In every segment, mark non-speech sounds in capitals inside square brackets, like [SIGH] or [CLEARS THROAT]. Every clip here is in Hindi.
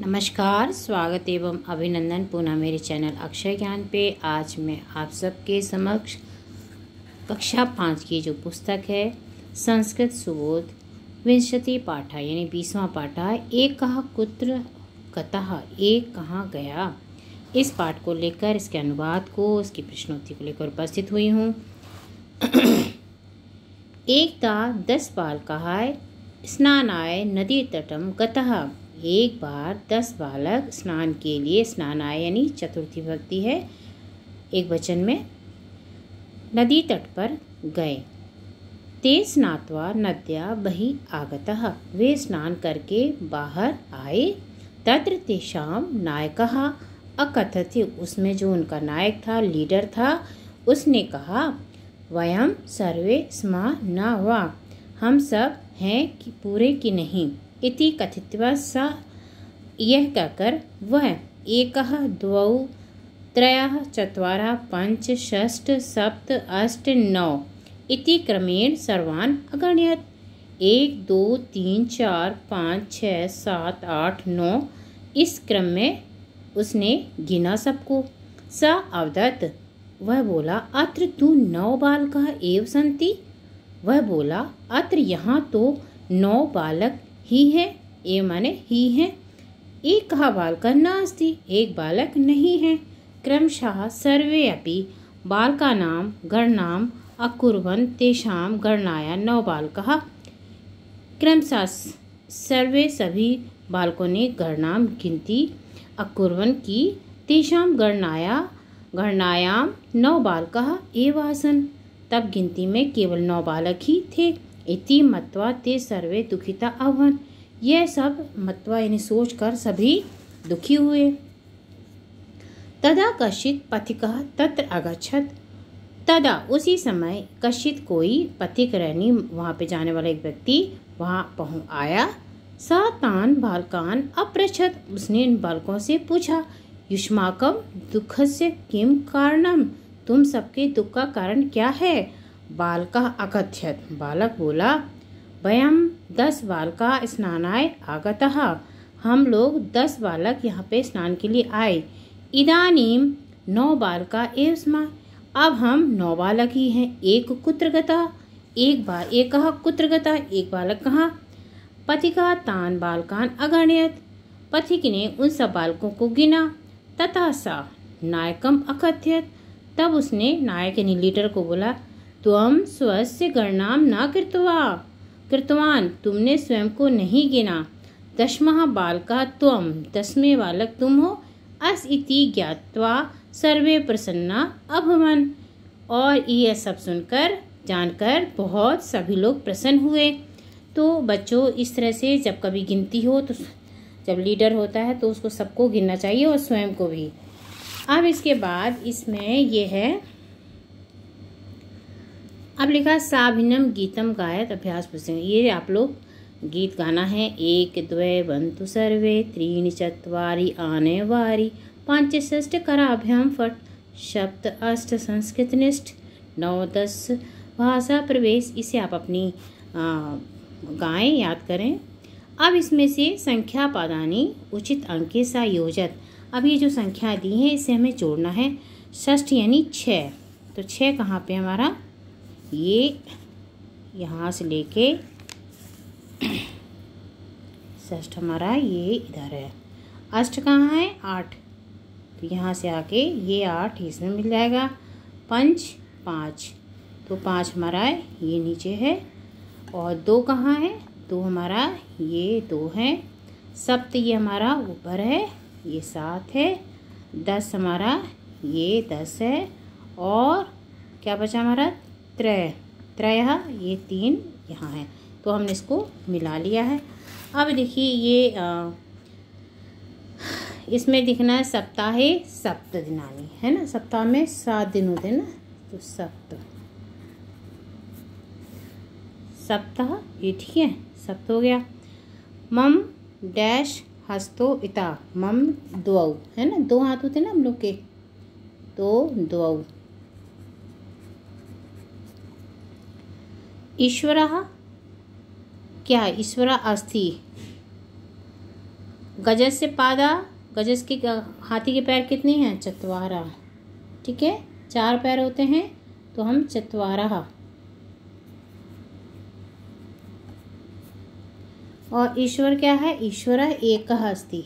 नमस्कार स्वागत एवं अभिनंदन पुनः मेरे चैनल अक्षय ज्ञान पे आज मैं आप सबके समक्ष कक्षा पाँच की जो पुस्तक है संस्कृत सुबोध विंशति पाठा यानी बीसवा पाठा एक कहा कुत्र कतः एक कहाँ गया इस पाठ को लेकर इसके अनुवाद को इसकी प्रश्नोत्ति को लेकर उपस्थित हुई हूँ [CLEARS THROAT] एक दस बाल कहा आय नदी तटम कतः एक बार दस बालक स्नान के लिए स्नान आए यानी चतुर्थी भक्ति है एक वचन में नदी तट पर गए ते स्नात्वा नद्या बही आगत वे स्नान करके बाहर आए तत्र नायक नायकः अकथ्य उसमें जो उनका नायक था लीडर था उसने कहा वयम सर्वे स्मा न हुआ हम सब हैं कि पूरे कि नहीं इति कथित्वा सा यह कहकर वह एक द्वौ त्रय चत्वारः पंच षष्ठ सप्त अष्ट नौ इति क्रमेण सर्वान अगण्यत एक दो तीन चार पाँच छ सात आठ नौ इस क्रम में उसने गिना सबको स अवदत्त वह बोला अत्र तू नौ बालक एव संति वह बोला अत्र यहाँ तो नौ बालक ही है ये माने ही है एक कहा बालक नास्ति एक बालक नहीं है क्रमशः सर्वे अपि बालकानां गणनाम् अकुर्वन तेषाम गणनाया नवबालकः क्रमशः सर्वे सभी बालकों ने गणना गिनती अकुर्वन की तेषाम गणनाया गणनायाम नौ बालकः एव आसन तब गिनती में केवल नौ बालक ही थे इति मत्वा ते सर्वे दुखिता अवन यह सब मत्वा यानी सोच कर सभी दुखी हुए तदा कश्चित पथिक तत्र अगछत तदा उसी समय कश्चित कोई पथिक रहनी वहाँ पे जाने वाला एक व्यक्ति वहाँ पहुँच आया सातान बालकान अपृछत उसने इन बालकों से पूछा युष्माकम दुख से किम कारणम तुम सबके दुख का कारण क्या है बालका अकथ्यत बालक बोला वयम दस बालका स्नानाय आगतः हम लोग दस बालक यहाँ पे स्नान के लिए आए इदानीम नौ बालका एव स्मा अब हम नौ बालक ही हैं एक कुत्र गता एक बार एक कहा गता एक बालक कहा पथिका तान बालकान अगणयत पथिक ने उन सब बालकों को गिना तथा सा नायकम अकथ्यत तब उसने नायक यानी लीडर को बोला त्वम स्वस्य गणनाम न कृतवा कृतवान तुमने स्वयं को नहीं गिना दशमः बालका त्वम दसवें बालक तुम हो अस इति ज्ञातवा सर्वे प्रसन्ना अभवन और यह सब सुनकर जानकर बहुत सभी लोग प्रसन्न हुए तो बच्चों इस तरह से जब कभी गिनती हो तो जब लीडर होता है तो उसको सबको गिनना चाहिए और स्वयं को भी अब इसके बाद इसमें यह है अब लिखा साभिनम गीतम गायत अभ्यास पुस्तक ये आप लोग गीत गाना है एक द्वय बंतु सर्वे त्रीन चतवारी आने वारी पांच षष्ठ कराभ्याम फट शब्द अष्ट संस्कृत निष्ठ नौ दस भाषा प्रवेश इसे आप अपनी गाएं याद करें अब इसमें से संख्या पादानी उचित अंके सा योजत अब ये जो संख्या दी है इसे हमें जोड़ना है षष्ठ यानी छः तो छः कहाँ पे हमारा ये यहाँ से लेके सष्ट हमारा ये इधर है अष्ट कहाँ है आठ तो यहाँ से आके ये आठ इसमें मिल जाएगा पंच पाँच तो पाँच हमारा है ये नीचे है और दो कहाँ है दो हमारा ये दो है सप्त ये हमारा ऊपर है ये सात है दस हमारा ये दस है और क्या बचा हमारा त्रय त्रय ये तीन यहाँ है तो हमने इसको मिला लिया है अब देखिए ये आ, इसमें दिखना है सप्ताह सप्त दिनानी है ना सप्ताह में सात दिन होते हैं ना तो सप्त सप्ताह ये ठीक है सप्त हो गया मम डैश हस्तो इता मम दुआ है ना दो हाथ होते हैं ना हम लोग के तो दुआ ईश्वर क्या ईश्वर अस्थि गजस से पादा गजस के हाथी के पैर कितने हैं चतवारा ठीक है चार पैर होते हैं तो हम चतवारा और ईश्वर क्या है ईश्वर एक अस्थि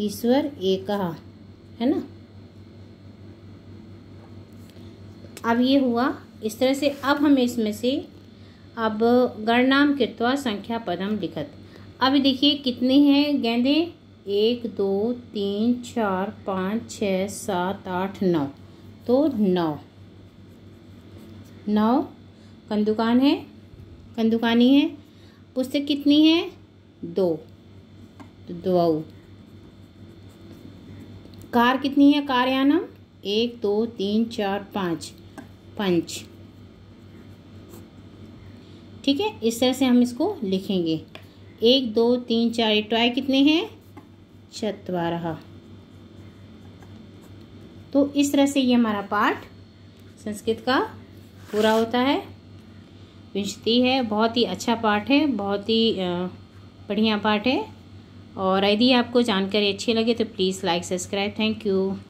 ईश्वर एक है ना अब ये हुआ इस तरह से अब हमें इसमें से अब गणनाम कृत्वा संख्या पदम लिखत अब देखिए कितने हैं गेंदे एक दो तीन चार पाँच छ सात आठ नौ तो नौ नौ कंदुकान है कंदुकानी है पुस्तक कितनी है दो तो दो कार कितनी है कारयानम एक दो तीन चार पाँच पंच ठीक है इस तरह से हम इसको लिखेंगे एक दो तीन चार ट्वाय कितने हैं चतवारह तो इस तरह से ये हमारा पाठ संस्कृत का पूरा होता है विंशती है बहुत ही अच्छा पाठ है बहुत ही बढ़िया पाठ है और यदि आपको जानकारी अच्छी लगे तो please like subscribe thank you